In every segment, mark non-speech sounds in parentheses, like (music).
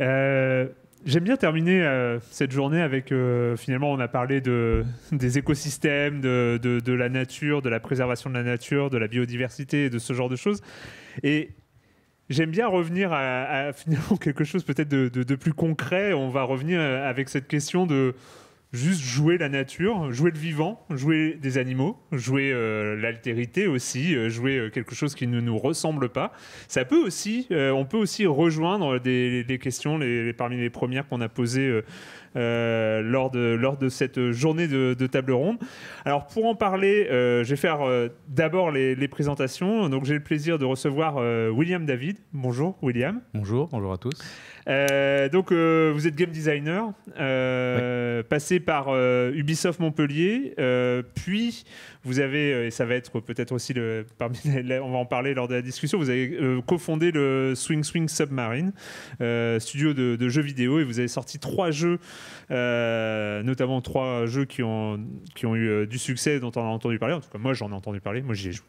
Euh, j'aime bien terminer euh, cette journée avec, euh, finalement, on a parlé de, des écosystèmes, de, de, la nature, de la préservation de la nature, de la biodiversité, de ce genre de choses. Et j'aime bien revenir à, finalement (laughs) quelque chose peut-être de, de, plus concret. On va revenir avec cette question de, juste jouer la nature, jouer le vivant, jouer des animaux, jouer euh, l'altérité aussi, euh, jouer euh, quelque chose qui ne nous ressemble pas. Ça peut aussi, on peut aussi rejoindre des, questions les, parmi les premières qu'on a posées lors, de, lors de cette journée de, table ronde. Alors pour en parler, je vais faire d'abord les, les, présentations. Donc j'ai le plaisir de recevoir William David. Bonjour William. Bonjour, bonjour à tous. Euh, donc, euh, vous êtes game designer, euh, passé par Ubisoft Montpellier, puis vous avez, et ça va être peut-être aussi le, parmi on va en parler lors de la discussion, vous avez cofondé le Swing Swing Submarine, studio de, jeux vidéo, et vous avez sorti trois jeux, notamment trois jeux qui ont, qui ont eu du succès, dont on a entendu parler. En tout cas, moi, j'en ai entendu parler, moi, j'y ai joué.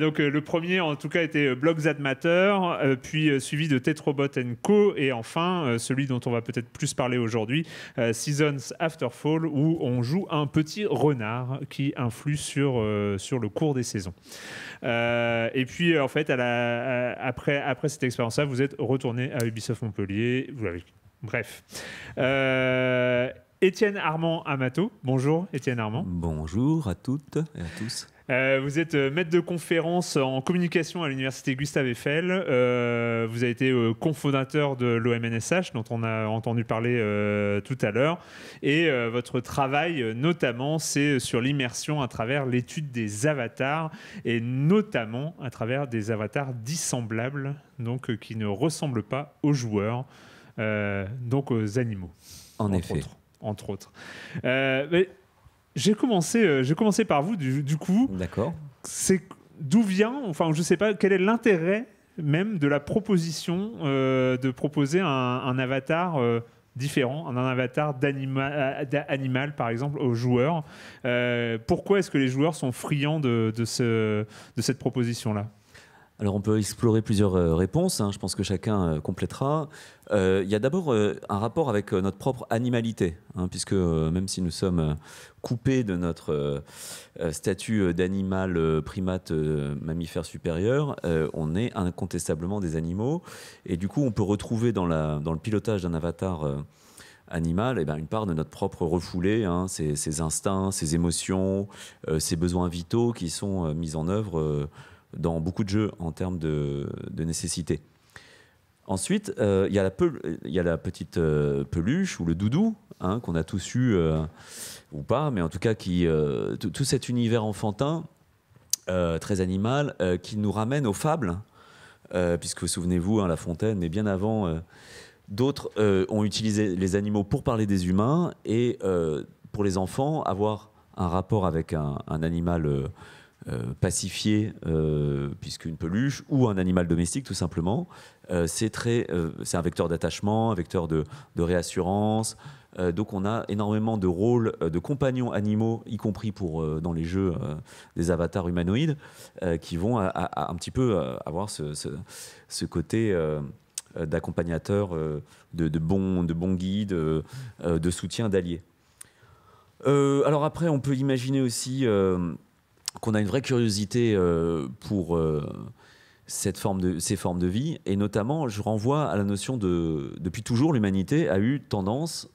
Donc, le premier, en tout cas, était Blogs That Matter, puis suivi de Tetrobot et enfin, euh, celui dont on va peut-être plus parler aujourd'hui, euh, Seasons After Fall, où on joue un petit renard qui influe sur, euh, sur le cours des saisons. et puis, en fait, après, après cette expérience-là, vous êtes retourné à Ubisoft Montpellier. Vous l'avez Bref. Étienne Armand Amato. Bonjour, Étienne Armand. Bonjour à toutes et à tous. Euh, vous êtes euh, maître de conférence en communication à l'université Gustave Eiffel. Euh, vous avez été cofondateur de l'OMNSH, dont on a entendu parler tout à l'heure. Et votre travail, notamment, c'est sur l'immersion à travers l'étude des avatars, et notamment à travers des avatars dissemblables, donc qui ne ressemblent pas aux joueurs, donc aux animaux. En entre effet. Autres, entre autres. J'ai commencé, euh, commencé par vous, du, coup. D'accord. C'est d'où vient, enfin, je ne sais pas, quel est l'intérêt même de la proposition euh, de proposer un, avatar euh, différent, un avatar d'animal, par exemple, aux joueurs. pourquoi est-ce que les joueurs sont friands de, ce, de cette proposition-là alors on peut explorer plusieurs euh, réponses, hein. je pense que chacun euh, complétera. Euh, il y a d'abord un rapport avec notre propre animalité, hein, puisque même si nous sommes coupés de notre statut d'animal primate mammifère supérieur, on est incontestablement des animaux. Et du coup, on peut retrouver dans, le pilotage d'un avatar animal, eh ben, une part de notre propre refoulé, hein, ses, instincts, ses émotions, ces ses besoins vitaux qui sont mis en œuvre dans beaucoup de jeux en termes de, nécessité. Ensuite, euh, il y, a la petite euh, peluche ou le doudou hein, qu'on a tous eu, euh, ou pas, mais en tout cas, qui, tout cet univers enfantin, très animal, qui nous ramène aux fables, puisque souvenez-vous, hein, La Fontaine, mais bien avant, d'autres ont utilisé les animaux pour parler des humains, et pour les enfants, avoir un rapport avec un, un animal euh, pacifié, euh, puisqu'une peluche, ou un animal domestique tout simplement, euh, c'est un vecteur d'attachement, un vecteur de, réassurance. donc on a énormément de rôles de compagnons animaux, y compris pour, dans les jeux des avatars humanoïdes, qui vont à, un petit peu avoir ce, côté d'accompagnateur, de, de, bon, de bon guide, de soutien, d'allié. alors après, on peut imaginer aussi qu'on a une vraie curiosité euh, pour euh, cette forme de, ces formes de vie. Et notamment, je renvoie à la notion de, depuis toujours, l'humanité a eu tendance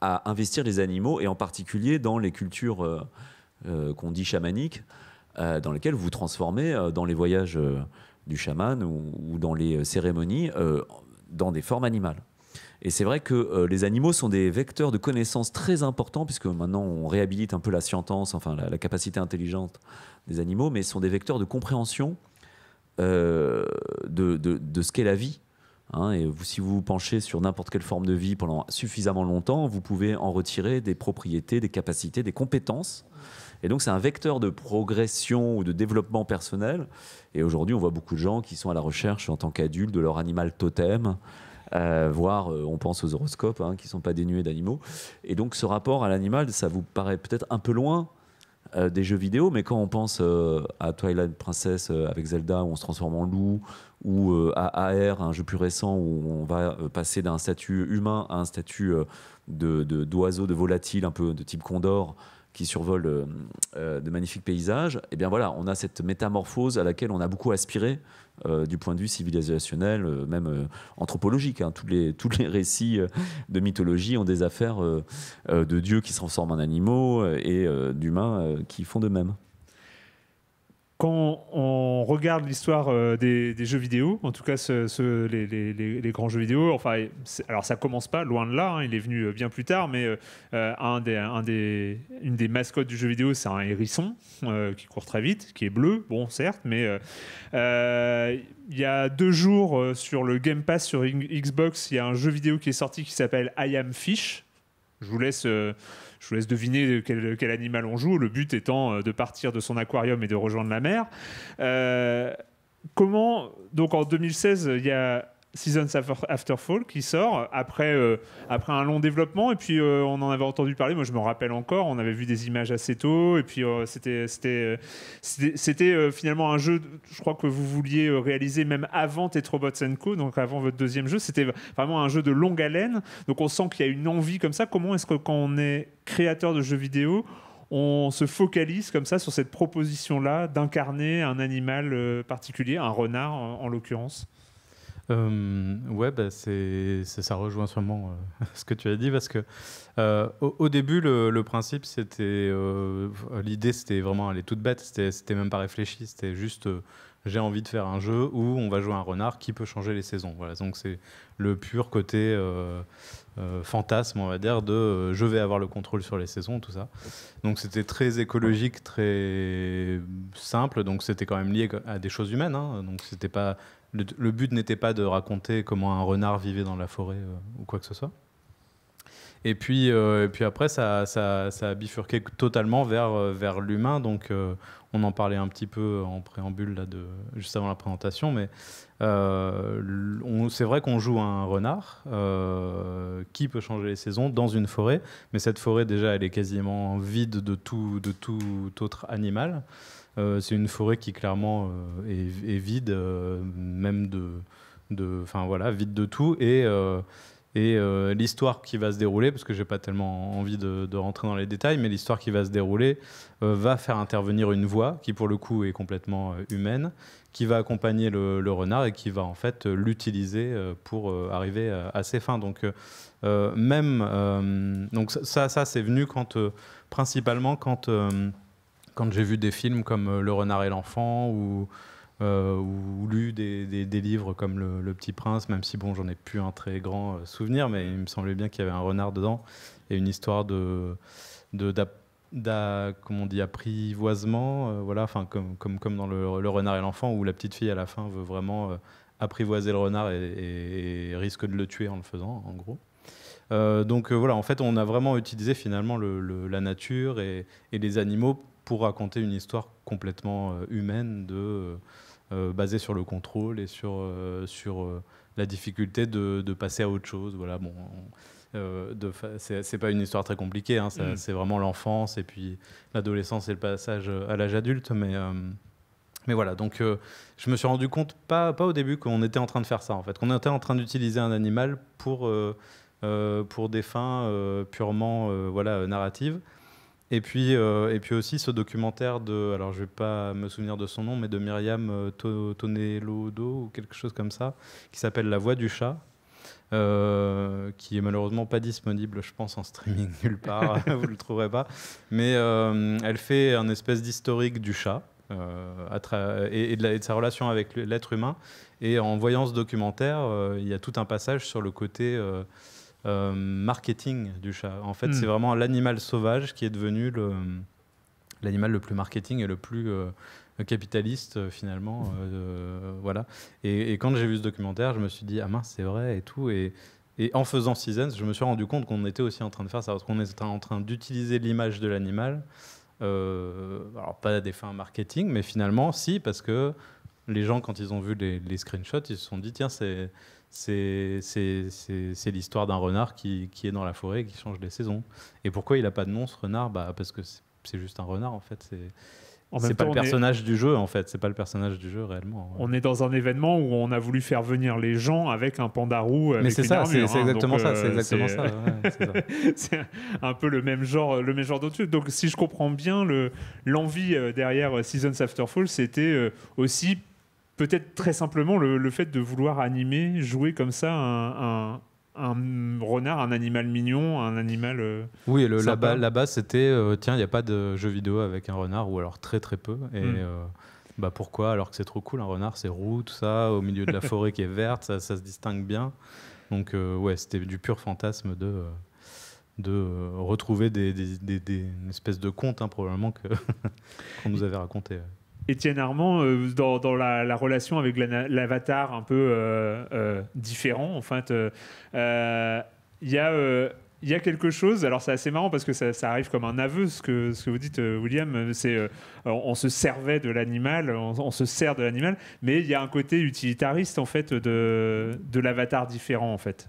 à investir les animaux, et en particulier dans les cultures euh, qu'on dit chamaniques, dans lesquelles vous transformez dans les voyages du chaman ou dans les cérémonies, dans des formes animales. Et c'est vrai que euh, les animaux sont des vecteurs de connaissances très importants, puisque maintenant on réhabilite un peu la scientance, enfin la, capacité intelligente des animaux, mais sont des vecteurs de compréhension euh, de, de, de, ce qu'est la vie. Hein. et vous, si vous vous penchez sur n'importe quelle forme de vie pendant suffisamment longtemps, vous pouvez en retirer des propriétés, des capacités, des compétences. Et donc c'est un vecteur de progression ou de développement personnel. Et aujourd'hui, on voit beaucoup de gens qui sont à la recherche en tant qu'adultes de leur animal totem. Euh, voire euh, on pense aux horoscopes, hein, qui ne sont pas dénués d'animaux. Et donc ce rapport à l'animal, ça vous paraît peut-être un peu loin euh, des jeux vidéo, mais quand on pense à Twilight Princess avec Zelda, où on se transforme en loup, ou à AR, un jeu plus récent, où on va passer d'un statut humain à un statut d'oiseau, de, de volatile, un peu de type condor, qui survole de magnifiques paysages, et eh bien voilà, on a cette métamorphose à laquelle on a beaucoup aspiré euh, du point de vue civilisationnel, euh, même euh, anthropologique. Hein. Tous, les, (laughs) tous les récits de mythologie ont des affaires de dieux qui se transforment en animaux et d'humains qui font de même quand on regarde l'histoire euh, des, jeux vidéo, en tout cas ce, les, grands jeux vidéo, enfin, alors ça commence pas loin de là, hein, il est venu euh, bien plus tard, mais euh, un des, un des, une des mascottes du jeu vidéo, c'est un hérisson qui court très vite, qui est bleu, bon certes, mais il y a deux jours sur le Game Pass sur Xbox, il y a un jeu vidéo qui est sorti qui s'appelle I Am Fish. Je vous laisse je vous laisse deviner quel, animal on joue, le but étant euh, de partir de son aquarium et de rejoindre la mer. Euh, comment, donc en 2016, il y a Seasons After Fall qui sort après, euh, après un long développement. Et puis, euh, on en avait entendu parler. Moi, je me rappelle encore. On avait vu des images assez tôt. Et puis, euh, c'était c'était c'était finalement un jeu, je crois que vous vouliez réaliser même avant Tetrobots Co. Donc, avant votre deuxième jeu. C'était vraiment un jeu de longue haleine. Donc, on sent qu'il y a une envie comme ça. Comment est-ce que quand on est créateur de jeux vidéo, on se focalise comme ça sur cette proposition-là d'incarner un animal particulier, un renard en l'occurrence euh, ouais, bah, c'est, ça rejoint sûrement euh, (laughs) ce que tu as dit parce que euh, au, début, le, principe, c'était euh, l'idée, c'était vraiment, elle est toute bête, c'était, même pas réfléchi, c'était juste j'ai envie de faire un jeu où on va jouer un renard qui peut changer les saisons. Voilà, donc c'est le pur côté fantasme, on va dire, de je vais avoir le contrôle sur les saisons, tout ça. Donc c'était très écologique, très simple. Donc c'était quand même lié à des choses humaines. Hein. donc c'était pas le, but n'était pas de raconter comment un renard vivait dans la forêt euh, ou quoi que ce soit. Et puis, euh, et puis après, ça, ça, a bifurqué totalement vers, euh, vers l'humain. Donc, on en parlait un petit peu en préambule, là, juste avant la présentation. Mais c'est vrai qu'on joue un renard qui peut changer les saisons dans une forêt. Mais cette forêt, déjà, elle est quasiment vide de tout, de tout autre animal. Euh, c'est une forêt qui clairement euh, est, vide, euh, même de, de, enfin voilà, vide de tout et et l'histoire qui va se dérouler, parce que j'ai pas tellement envie de, rentrer dans les détails, mais l'histoire qui va se dérouler va faire intervenir une voix qui, pour le coup, est complètement humaine, qui va accompagner le, renard et qui va en fait l'utiliser pour arriver à, à, ses fins. Donc, même donc ça, ça, c'est venu quand principalement quand quand j'ai vu des films comme euh, Le renard et l'enfant ou, euh, lu des, livres comme le, Petit Prince, même si bon, j'en ai plus un très grand euh, souvenir, mais il me semblait bien qu'il y avait un renard dedans et une histoire de, de comment on dit apprivoisement, voilà, enfin comme, comme, dans le, renard et l'enfant où la petite fille à la fin veut vraiment apprivoiser le renard et, risque de le tuer en le faisant, en gros. donc voilà, en fait, on a vraiment utilisé finalement le, la nature et, et les animaux pour raconter une histoire complètement euh, humaine de, euh, euh, basée sur le contrôle et sur, sur la difficulté de, passer à autre chose. Voilà, bon, c'est pas une histoire très compliquée, hein, mm. c'est vraiment l'enfance et puis l'adolescence et le passage à l'âge adulte, mais... Mais voilà, donc je me suis rendu compte, pas, au début, qu'on était en train de faire ça, en fait, qu'on était en train d'utiliser un animal pour, pour des fins purement voilà, narratives. Et puis, euh, et puis aussi ce documentaire de, alors je vais pas me souvenir de son nom, mais de Myriam euh, Tonelodo ou quelque chose comme ça, qui s'appelle La Voix du chat, euh, qui est malheureusement pas disponible, je pense, en streaming (laughs) nulle part, (laughs) vous le trouverez pas. Mais elle fait un espèce d'historique du chat. et, de sa relation avec l'être humain. Et en voyant ce documentaire, il y a tout un passage sur le côté euh, marketing du chat. En fait, c'est hmm. vraiment l'animal sauvage qui est devenu l'animal le plus marketing et le plus euh, capitaliste euh, finalement. voilà. Et, quand j'ai vu ce documentaire, je me suis dit ah mince c'est vrai et tout. Et, en faisant Seasons, je me suis rendu compte qu'on était aussi en train de faire ça, qu'on était en train d'utiliser l'image de l'animal. alors pas à des fins marketing, mais finalement si parce que les gens, quand ils ont vu les, screenshots, ils se sont dit tiens, c'est c'est l'histoire d'un renard qui, qui, est dans la forêt et qui change les saisons. Et pourquoi il n'a pas de nom ce renard bah, Parce que c'est juste un renard en fait. C'est pas le personnage du jeu en fait, c'est pas le personnage du jeu réellement. On est dans un événement où on a voulu faire venir les gens avec un pandarou. Mais c'est ça, hein, c'est exactement ça, euh, c'est exactement ça. (laughs) c'est un peu le même genre, le même genre de Donc si je comprends bien, l'envie euh, derrière euh, Seasons After Fall, c'était aussi peut-être très simplement le, fait de vouloir animer, jouer comme ça un, renard, un animal mignon, un animal. Euh, oui, là-bas, c'était euh, tiens, il n'y a pas de jeu vidéo avec un renard, ou alors très très peu. Et. Mm. Euh, bah pourquoi alors que c'est trop cool un renard c'est roux tout ça au milieu de la (laughs) forêt qui est verte ça, se distingue bien donc ouais c'était du pur fantasme de de retrouver des, des, des, espèces de contes, hein, probablement, (laughs) qu'on nous avait raconté. Étienne Armand, euh, dans, la, relation avec l'avatar un peu euh, euh, différent, en fait, il y a quelque chose, alors c'est assez marrant parce que ça, arrive comme un aveu, ce que, vous dites, William, c'est on, se servait de l'animal, on, se sert de l'animal, mais il y a un côté utilitariste en fait de, de l'avatar différent en fait.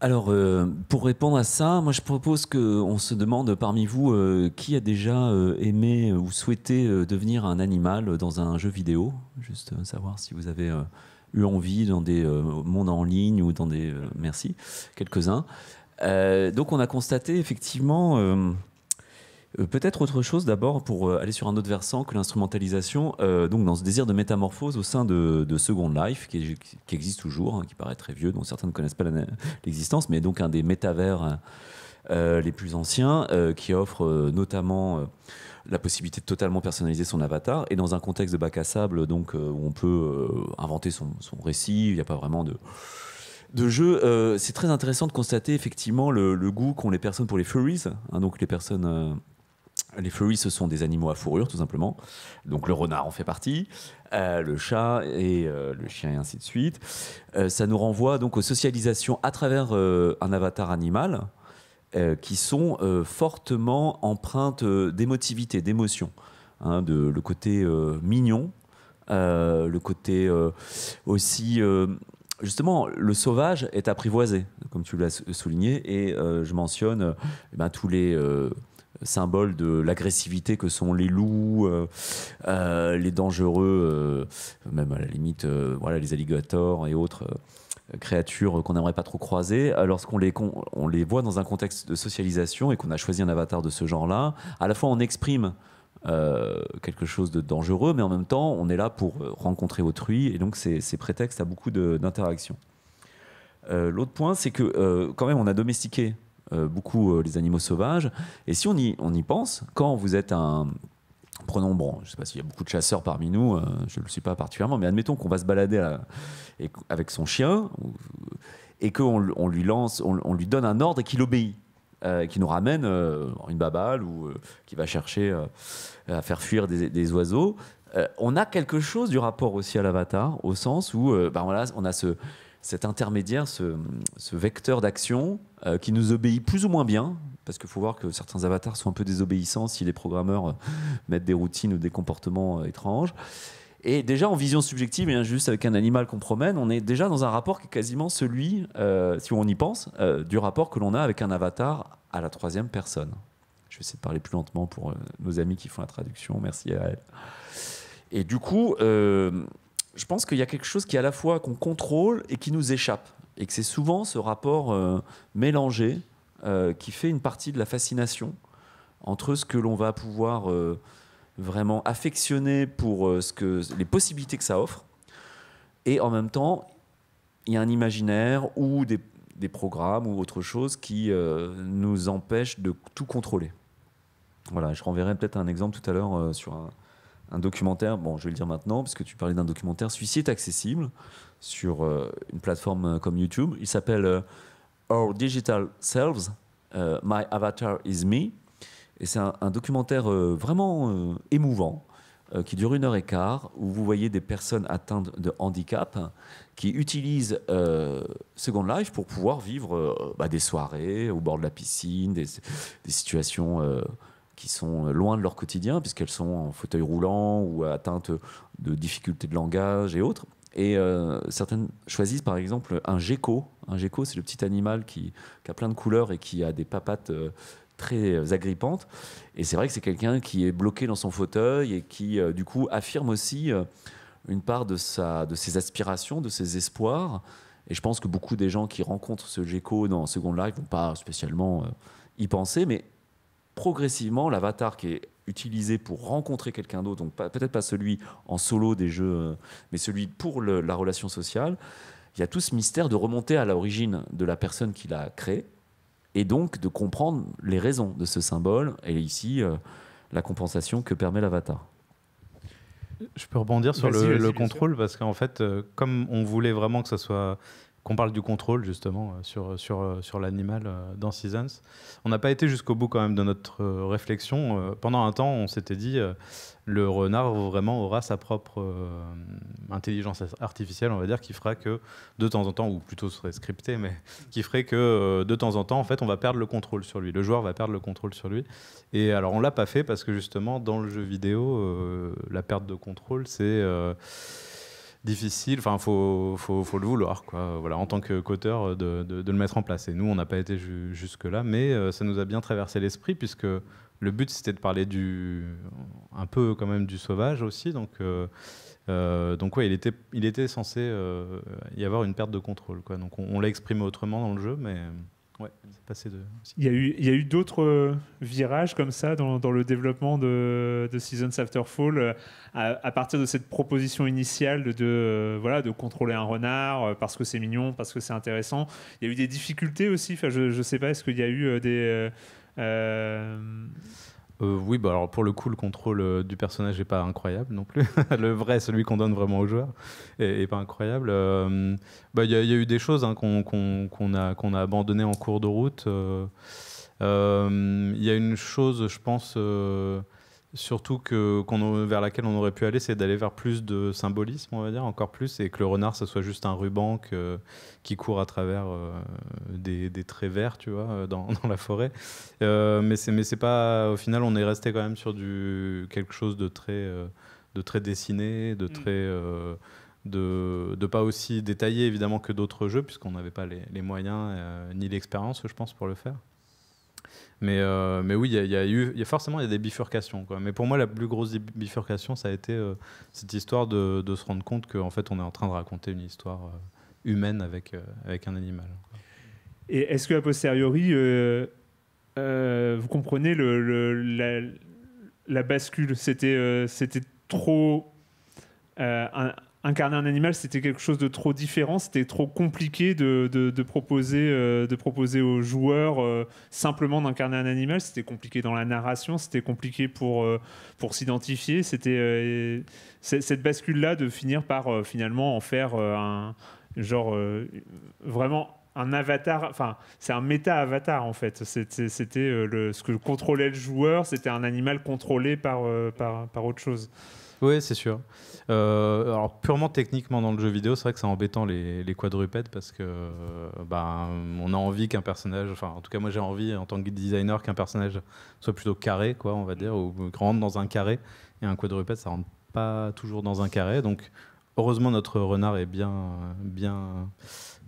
Alors, euh, pour répondre à ça, moi je propose qu'on se demande parmi vous euh, qui a déjà euh, aimé ou souhaité devenir un animal dans un jeu vidéo. Juste savoir si vous avez eu envie dans des mondes en ligne ou dans des. merci, quelques-uns. donc, on a constaté effectivement euh, peut-être autre chose d'abord pour euh, aller sur un autre versant que l'instrumentalisation, euh, donc dans ce désir de métamorphose au sein de, Second Life, qui, existe toujours, hein, qui paraît très vieux, dont certains ne connaissent pas l'existence, mais donc un des métavers les plus anciens, qui offre notamment la possibilité de totalement personnaliser son avatar, et dans un contexte de bac à sable, donc où on peut inventer son, récit, il n'y a pas vraiment de de jeu, c'est très intéressant de constater effectivement le, goût qu'ont les personnes pour les furries, hein, donc les personnes les furries, ce sont des animaux à fourrure, tout simplement. Donc le renard en fait partie, euh, le chat et euh, le chien, et ainsi de suite. Euh, ça nous renvoie donc aux socialisations à travers un avatar animal qui sont fortement empreintes d'émotivité, d'émotion. Hein, de, le côté mignon, le côté aussi justement, le sauvage est apprivoisé, comme tu l'as souligné, et je mentionne eh ben, tous les symbole de l'agressivité que sont les loups, euh, euh, les dangereux, euh, même à la limite, voilà, les alligators et autres créatures qu'on n'aimerait pas trop croiser, lorsqu'on les, on les voit dans un contexte de socialisation et qu'on a choisi un avatar de ce genre-là, à la fois on exprime quelque chose de dangereux, mais en même temps on est là pour rencontrer autrui, et donc c'est prétexte à beaucoup d'interactions. L'autre point, c'est que quand même on a domestiqué euh, beaucoup euh, les animaux sauvages. Et si on y, on y pense, quand vous êtes un prenons, bon, je ne sais pas s'il y a beaucoup de chasseurs parmi nous, euh, je ne le suis pas particulièrement, mais admettons qu'on va se balader avec son chien et qu'on on lui lance, on, lui donne un ordre et qu'il obéit. qu'il qui nous ramène une baballe ou qui va chercher à faire fuir des, oiseaux. on a quelque chose du rapport aussi à l'avatar, au sens où ben voilà, on a ce, cet intermédiaire, ce, vecteur d'action euh, qui nous obéit plus ou moins bien, parce qu'il faut voir que certains avatars sont un peu désobéissants si les programmeurs euh, mettent des routines ou des comportements euh, étranges. Et déjà en vision subjective et hein, juste avec un animal qu'on promène, on est déjà dans un rapport qui est quasiment celui, si on y pense, du rapport que l'on a avec un avatar à la troisième personne. Je vais essayer de parler plus lentement pour nos amis qui font la traduction. Merci à elle. Et du coup, je pense qu'il y a quelque chose qui à la fois qu'on contrôle et qui nous échappe. Et que c'est souvent ce rapport euh, mélangé euh, qui fait une partie de la fascination entre ce que l'on va pouvoir euh, vraiment affectionner pour ce que, les possibilités que ça offre. Et en même temps, il y a un imaginaire ou des, des programmes ou autre chose qui nous empêche de tout contrôler. Voilà, je renverrai peut-être un exemple tout à l'heure sur un, un documentaire, bon, je vais le dire maintenant, puisque tu parlais d'un documentaire est accessible sur euh, une plateforme euh, comme YouTube. Il s'appelle euh, Our Digital Selves, My Avatar is Me. Et c'est un, documentaire vraiment émouvant qui dure une heure et quart, où vous voyez des personnes atteintes de handicap qui utilisent Second Life pour pouvoir vivre bah, des soirées au bord de la piscine, des situations qui sont euh, loin de leur quotidien, puisqu'elles sont en fauteuil roulant ou atteintes de difficultés de langage et autres. Et euh, certaines choisissent par exemple un gecko. Un gecko, c'est le petit animal qui, a plein de couleurs et qui a des papates euh, très agrippantes. Et c'est vrai que c'est quelqu'un qui est bloqué dans son fauteuil et qui, du coup, affirme aussi une part de, sa, de ses aspirations, de ses espoirs. Et je pense que beaucoup des gens qui rencontrent ce gecko dans Second Life ne vont pas spécialement y penser, mais progressivement, l'avatar qui est utilisé pour rencontrer quelqu'un d'autre, donc peut-être pas celui en solo des jeux, euh, mais celui pour la relation sociale, il y a tout ce mystère de remonter à l'origine de la personne qui l'a créé et donc de comprendre les raisons de ce symbole et ici euh, la compensation que permet l'avatar. Je peux rebondir sur le, contrôle parce qu'en fait, euh, comme on voulait vraiment que ça soit qu'on parle du contrôle justement euh, sur, sur, euh, sur l'animal euh, dans Seasons. On n'a pas été jusqu'au bout quand même de notre réflexion. Pendant un temps, on s'était dit le renard vraiment aura sa propre intelligence artificielle, on va dire, qui fera que de temps en temps, ou plutôt serait scripté, mais qui ferait que de temps en temps, en fait, on va perdre le contrôle sur lui. Le joueur va perdre le contrôle sur lui. Et alors, on l'a pas fait parce que justement, dans le jeu vidéo, la perte de contrôle, c'est difficile. Enfin, faut, le vouloir, quoi. Voilà, en tant qu'auteur, euh, de, de, le mettre en place. Et nous, on n'a pas été jusque-là, mais euh, ça nous a bien traversé l'esprit, puisque le but, c'était de parler du, un peu quand même du sauvage aussi. Donc, euh, donc il était, il était censé y avoir une perte de contrôle, quoi. Donc, on, on l'a exprimé autrement dans le jeu, mais passé de... Il y a eu, il eu d'autres euh, virages comme ça dans, le développement de, Seasons After Fall euh, à, partir de cette proposition initiale de, euh, voilà, de contrôler un renard parce que c'est mignon, parce que c'est intéressant. Il y a eu des difficultés aussi. Enfin, je ne sais pas, est-ce qu'il y a eu des. Euh, oui, bah alors pour le coup, le contrôle euh, du personnage n'est pas incroyable non plus. (laughs) le vrai, celui qu'on donne vraiment au joueur, n'est pas incroyable. Euh, bah, il y, y, a eu des choses hein, qu'on a, qu'on a abandonnées en cours de route. Il y a une chose, je pense Surtout que qu'on vers laquelle on aurait pu aller, c'est d'aller vers plus de symbolisme, on va dire, encore plus, et que le renard, ce soit juste un ruban qui court à travers euh, des, traits verts, tu vois, euh, (laughs) dans, la forêt. Euh, mais c'est mais c'est pas, au final, on est resté quand même sur du quelque chose de très de très dessiné, de mm. très de, pas aussi détaillé évidemment que d'autres jeux, puisqu'on n'avait pas les moyens ni l'expérience, je pense, pour le faire. Mais, euh, mais oui, il y, a eu, y forcément y a des bifurcations. Quoi. Mais pour moi, la plus grosse bifurcation, ça a été euh, cette histoire de, se rendre compte qu'en fait, on est en train de raconter une histoire euh, humaine avec, euh, avec un animal. Et est-ce que, a posteriori, vous comprenez le, la, bascule C'était c'était trop. Un, incarner un animal, c'était quelque chose de trop différent, c'était trop compliqué de, proposer, euh, de proposer aux joueurs euh, simplement d'incarner un animal. C'était compliqué dans la narration, c'était compliqué pour, euh, pour s'identifier. C'était cette bascule-là de finir par finalement en faire un genre vraiment un avatar, enfin, c'est un méta-avatar en fait. C'était ce que contrôlait le joueur, c'était un animal contrôlé par, par, par autre chose. Oui, c'est sûr. Euh, alors purement techniquement dans le jeu vidéo, c'est vrai que c'est embêtant les, quadrupèdes parce que bah, on a envie qu'un personnage, enfin en tout cas moi j'ai envie en tant que designer qu'un personnage soit plutôt carré, quoi, on va dire, ou rentre dans un carré. Et un quadrupède, ça rentre pas toujours dans un carré, donc Heureusement, notre renard est bien, bien,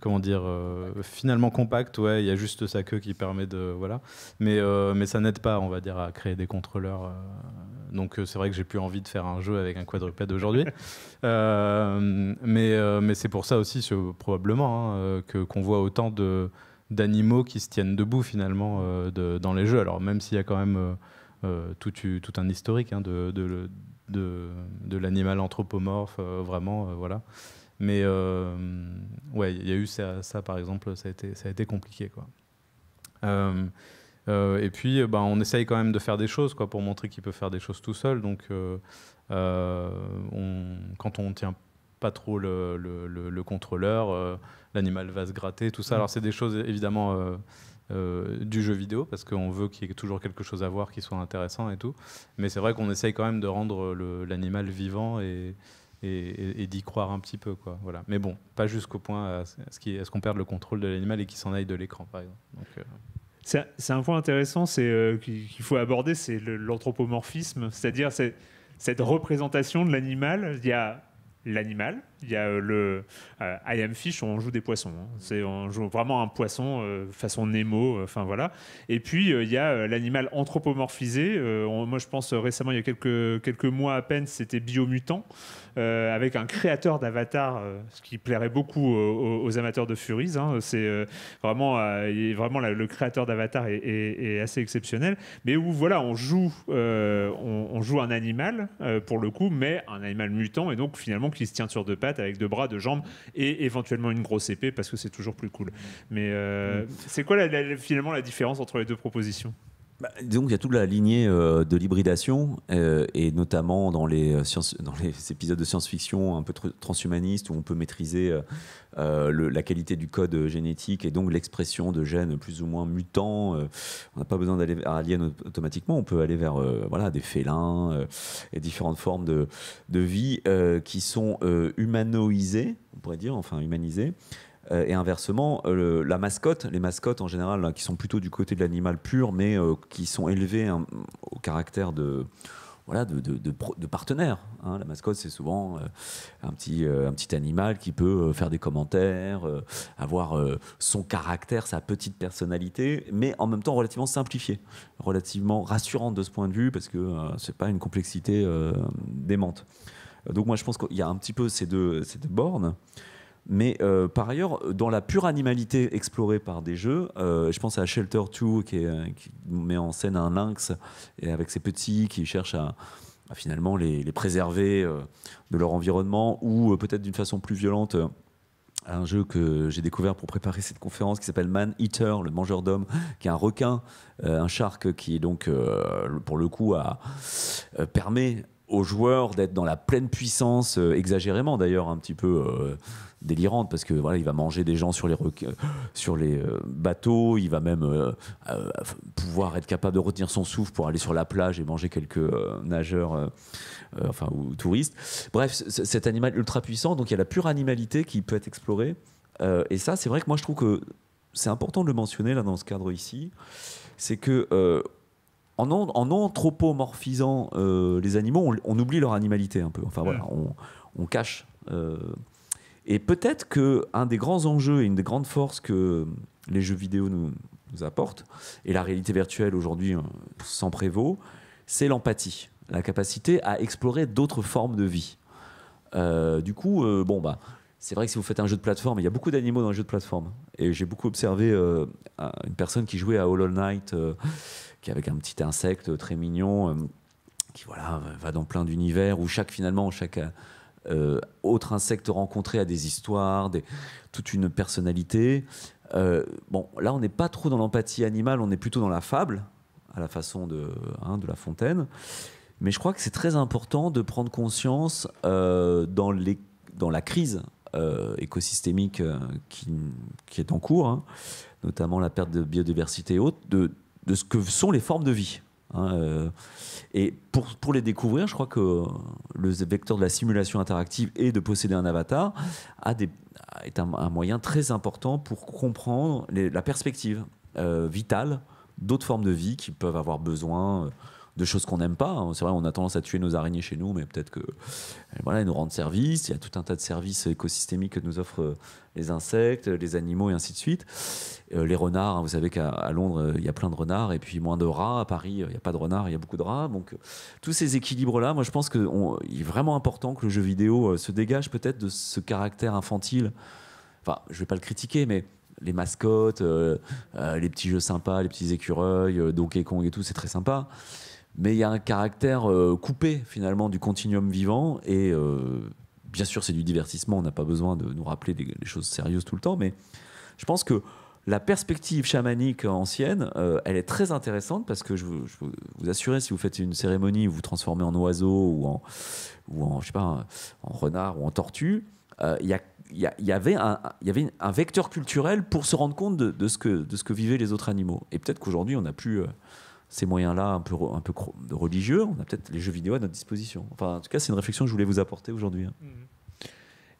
comment dire, euh, finalement compact. Ouais, il y a juste sa queue qui permet de, voilà. Mais, euh, mais ça n'aide pas, on va dire, à créer des contrôleurs. Euh. donc c'est vrai que j'ai plus envie de faire un jeu avec un quadrupède aujourd'hui. (laughs) mais mais c'est pour ça aussi, probablement, hein, que qu'on voit autant de d'animaux qui se tiennent debout finalement de, dans les jeux. Alors même s'il y a quand même tout, un historique hein, de, de de, l'animal anthropomorphe, euh, vraiment, euh, voilà. Mais euh, ouais, il y a eu ça, par exemple, ça a été, ça a été compliqué, quoi. et puis, bah, on essaye quand même de faire des choses quoi, pour montrer qu'il peut faire des choses tout seul. Donc, on, quand on ne tient pas trop le, le contrôleur, l'animal va se gratter, tout ça. Mm. Alors, c'est des choses évidemment euh, du jeu vidéo, parce qu'on veut qu'il y ait toujours quelque chose à voir qui soit intéressant et tout. Mais c'est vrai qu'on essaye quand même de rendre l'animal vivant et, et, d'y croire un petit peu. Quoi. Voilà. Mais bon, pas jusqu'au point à, ce qu'on perde le contrôle de l'animal et qu'il s'en aille de l'écran, par exemple. Euh, c'est un point intéressant euh, qu'il faut aborder, c'est l'anthropomorphisme, c'est-à-dire cette représentation de l'animal. Il y a l'animal, il y a euh, le euh, I am fish, on joue des poissons. Hein. C'est on joue vraiment un poisson euh, façon Nemo, enfin voilà. Et puis il y a l'animal anthropomorphisé. moi je pense récemment il y a quelques quelques mois à peine c'était Biomutant avec un créateur d'avatar, ce qui plairait beaucoup aux, amateurs de Furies. Hein. C'est vraiment vraiment le créateur d'avatar est, est, assez exceptionnel. Mais où voilà on joue on, on, joue un animal pour le coup, mais un animal mutant et donc finalement qui se tient sur deux pattes avec deux bras, deux jambes et éventuellement une grosse épée parce que c'est toujours plus cool. Mais euh, mm. c'est quoi finalement la différence entre les deux propositions bah, disons y a toute la lignée euh, de l'hybridation, euh, et notamment dans les, euh, (laughs) épisodes de science-fiction un peu transhumanistes, où on peut maîtriser la qualité du code génétique et donc l'expression de gènes plus ou moins mutants. on n'a pas besoin d'aller vers Alien automatiquement, on peut aller vers voilà, des félins et différentes formes de, de vie qui sont humanoisées, on pourrait dire, enfin humanisées. Euh, et inversement, euh, la mascotte, les mascottes en général, qui sont plutôt du côté de l'animal pur, mais euh, qui sont élevées hein, au caractère de voilà, de, de, partenaires. Hein. La mascotte, c'est souvent un, petit, un petit animal qui peut faire des commentaires, avoir son caractère, sa petite personnalité, mais en même temps relativement simplifié, relativement rassurante de ce point de vue, parce que c'est pas une complexité démente. Donc moi, je pense qu'il y a un petit peu ces deux, ces deux bornes. Mais euh, par ailleurs, dans la pure animalité explorée par des jeux, euh, je pense à Shelter 2 euh, qui, met en scène un lynx et avec ses petits qui cherchent à, finalement les, préserver de leur environnement ou peut-être d'une façon plus violente. un jeu que j'ai découvert pour préparer cette conférence qui s'appelle Man Eater, le mangeur d'hommes, qui est un requin, un shark qui est donc pour le coup a, permet aux joueurs d'être dans la pleine puissance, euh, exagérément d'ailleurs, un petit peu euh, délirante, parce que voilà, il va manger des gens sur les, euh, sur les bateaux, il va même pouvoir être capable de retenir son souffle pour aller sur la plage et manger quelques nageurs, enfin, ou touristes. Bref, cet animal ultra puissant, donc il y a la pure animalité qui peut être explorée. et ça, c'est vrai que moi, je trouve que c'est important de le mentionner là dans ce cadre ici, c'est que en, anthropomorphisant euh, les animaux, on, oublie leur animalité un peu. Enfin voilà, on, cache. Euh. et peut-être que un des grands enjeux et une des grandes forces que les jeux vidéo nous, apportent, et la réalité virtuelle aujourd'hui hein, s'en prévaut, c'est l'empathie, la capacité à explorer d'autres formes de vie. Euh, du coup, bon bah. C'est vrai que si vous faites un jeu de plateforme, il y a beaucoup d'animaux dans les jeux de plateforme. Et j'ai beaucoup observé une personne qui jouait à Hollow Knight qui avec un petit insecte très mignon, euh, qui voilà, va dans plein d'univers, où chaque, finalement, chaque euh, autre insecte rencontré a des histoires, des, toute une personnalité. Euh, bon, là, on n'est pas trop dans l'empathie animale, on est plutôt dans la fable, à la façon de, hein, de La Fontaine. Mais je crois que c'est très important de prendre conscience dans, les, dans, la crise écosystémique qui, qui, est en cours, hein, notamment la perte de biodiversité haute, de, de ce que sont les formes de vie. Hein, euh. et pour, les découvrir, je crois que le vecteur de la simulation interactive et de posséder un avatar a des, est un, moyen très important pour comprendre la perspective euh, vitale d'autres formes de vie qui peuvent avoir besoin euh, de choses qu'on n'aime pas. Hein. C'est vrai, on a tendance à tuer nos araignées chez nous, mais peut-être que euh, voilà, nous rendent service. Il y a tout un tas de services écosystémiques que nous offrent euh, les insectes, euh, les animaux et ainsi de suite. les renards, hein, vous savez qu'à Londres, il y a plein de renards et puis moins de rats. À Paris, il n'y a pas de renards, il y a beaucoup de rats. Donc tous ces équilibres-là, moi je pense qu'il est vraiment important que le jeu vidéo se dégage peut-être de ce caractère infantile. Enfin, je ne vais pas le critiquer, mais les mascottes, les petits jeux sympas, les petits écureuils, Donkey Kong et tout, c'est très sympa mais il y a un caractère euh, coupé finalement du continuum vivant et euh, bien sûr c'est du divertissement, on n'a pas besoin de nous rappeler des, choses sérieuses tout le temps, mais je pense que la perspective chamanique ancienne, euh, elle est très intéressante parce que je vous, je vous si vous faites une cérémonie, vous vous transformez en oiseau ou en, ou en, je sais pas, en renard ou en tortue, il y, avait, un, y avait un vecteur culturel pour se rendre compte de, ce, que, de ce que vivaient les autres animaux. Et peut-être qu'aujourd'hui, on n'a plus ces moyens-là un peu, un peu religieux, on a peut-être les jeux vidéo à notre disposition. Enfin, en tout cas, c'est une réflexion que je voulais vous apporter aujourd'hui. Hein. Mm-hmm.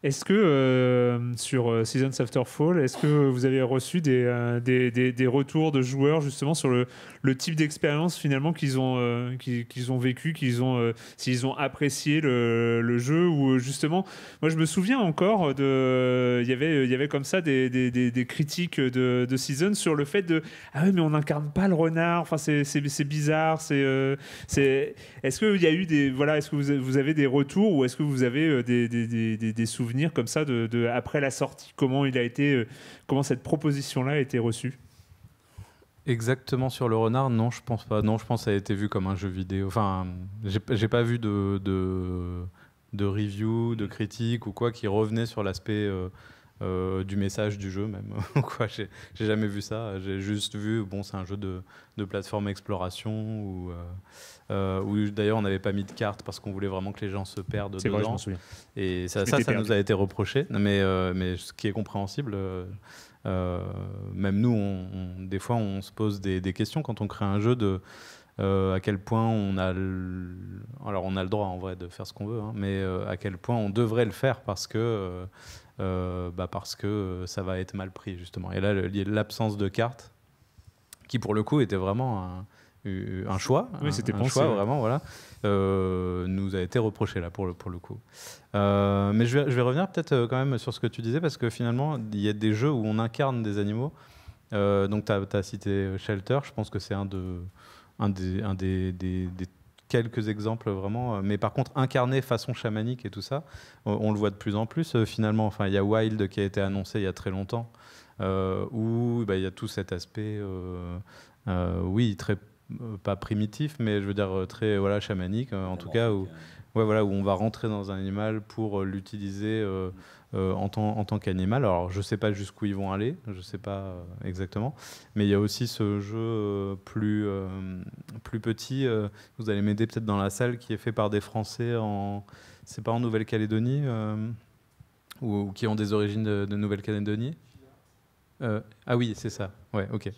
Est-ce que euh, sur euh, Seasons After Fall, est-ce que vous avez reçu euh, des, des, des, retours de joueurs justement sur le, le type d'expérience finalement qu'ils ont, qu'ils, ont vécu, qu'ils ont, s'ils ont apprécié le, le jeu ou justement, moi je me souviens encore de, il y avait, il y avait comme ça des, des critiques de, de, Seasons sur le fait de, ah oui mais on n'incarne pas le renard, enfin c'est, bizarre, c'est, c'est, est-ce que il y a eu des, voilà, est-ce que vous, avez des retours ou est-ce que vous avez des, des souvenirs venir comme ça de, après la sortie, comment il a été, euh, comment cette proposition-là a été reçue Exactement sur le renard, non, je pense pas. Non, je pense que ça a été vu comme un jeu vidéo. Enfin, j'ai pas vu de, de, review, de critique ou quoi qui revenait sur l'aspect euh, euh, du message du jeu même. (laughs) quoi, j'ai, jamais vu ça. J'ai juste vu, bon, c'est un jeu de, de plateforme exploration euh, euh, où, d'ailleurs on n'avait pas mis de carte parce qu'on voulait vraiment que les gens se perdent dedans. Vrai, Et ça, ça, nous a été reproché, mais, mais ce qui est compréhensible. même nous, des fois, on se pose des questions quand on crée un jeu de euh, à quel point on a, le... alors on a le droit en vrai de faire ce qu'on veut, hein, mais euh, à quel point on devrait le faire parce que, euh, bah parce que ça va être mal pris justement. Et là, l'absence de cartes, qui pour le coup était vraiment un, choix, oui, c'était un, choix vraiment, voilà, nous a été reproché là pour le, pour le coup. mais je vais, je vais revenir peut-être quand même sur ce que tu disais parce que finalement il y a des jeux où on incarne des animaux. donc tu as, cité Shelter, je pense que c'est un de un des, quelques exemples vraiment, euh, mais par contre incarné façon chamanique et tout ça, euh, on, le voit de plus en plus euh, finalement. Enfin, il y a Wild qui a été annoncé il y a très longtemps, où bah, il y a tout cet aspect, oui, très pas primitif, mais je veux dire très voilà chamanique en tout cas où, voilà où on va rentrer dans un animal pour l'utiliser. Euh, en, tant, qu'animal. Alors, je ne sais pas jusqu'où ils vont aller, je ne sais pas euh, exactement, mais il y a aussi ce jeu euh, plus, plus petit, vous allez m'aider peut-être dans la salle, qui est fait par des Français, en, c'est pas en Nouvelle-Calédonie, ou, qui ont des origines de, Nouvelle-Calédonie ah oui, c'est ça, ouais, ok.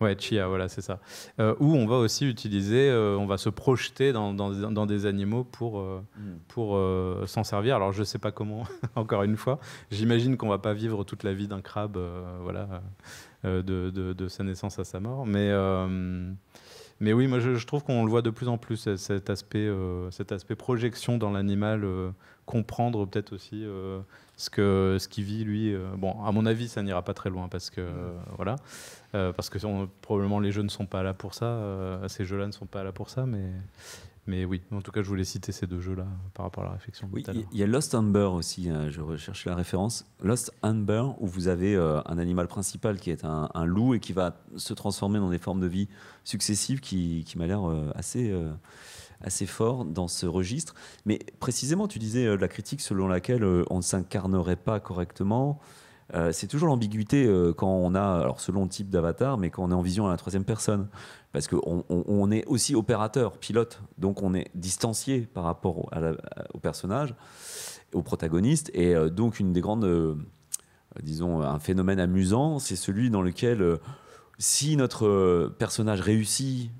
Ouais, chia, voilà, c'est ça. Euh, où on va aussi utiliser, euh, on va se projeter dans, des animaux pour, euh, hmm. pour euh, s'en servir. Alors, je ne sais pas comment, (laughs) encore une fois. J'imagine qu'on ne va pas vivre toute la vie d'un crabe, voilà, de, sa naissance à sa mort. Mais, mais oui, moi, je, trouve qu'on le voit de plus en plus, cet aspect, cet aspect projection dans l'animal, comprendre peut-être aussi ce qu'il ce qui vit, lui. bon, à mon avis, ça n'ira pas très loin parce que, hmm. voilà. Euh, parce que probablement les jeux ne sont pas là pour ça, euh, ces jeux-là ne sont pas là pour ça, mais, mais oui, en tout cas, je voulais citer ces deux jeux-là euh, par rapport à la réflexion. Oui, il y a Lost Amber aussi, hein, je recherche la référence. Lost Amber, où vous avez un animal principal qui est un, loup et qui va se transformer dans des formes de vie successives qui, qui m'a l'air assez, assez fort dans ce registre. Mais précisément, tu disais la critique selon laquelle on ne s'incarnerait pas correctement. Euh, c'est toujours l'ambiguïté euh, quand on a, alors selon le type d'avatar, mais quand on est en vision à la troisième personne. Parce qu'on est aussi opérateur, pilote, donc on est distancié par rapport au, au personnage, au protagoniste. Et euh, donc, une des grandes, disons, un phénomène amusant, c'est celui dans lequel si notre personnage réussit,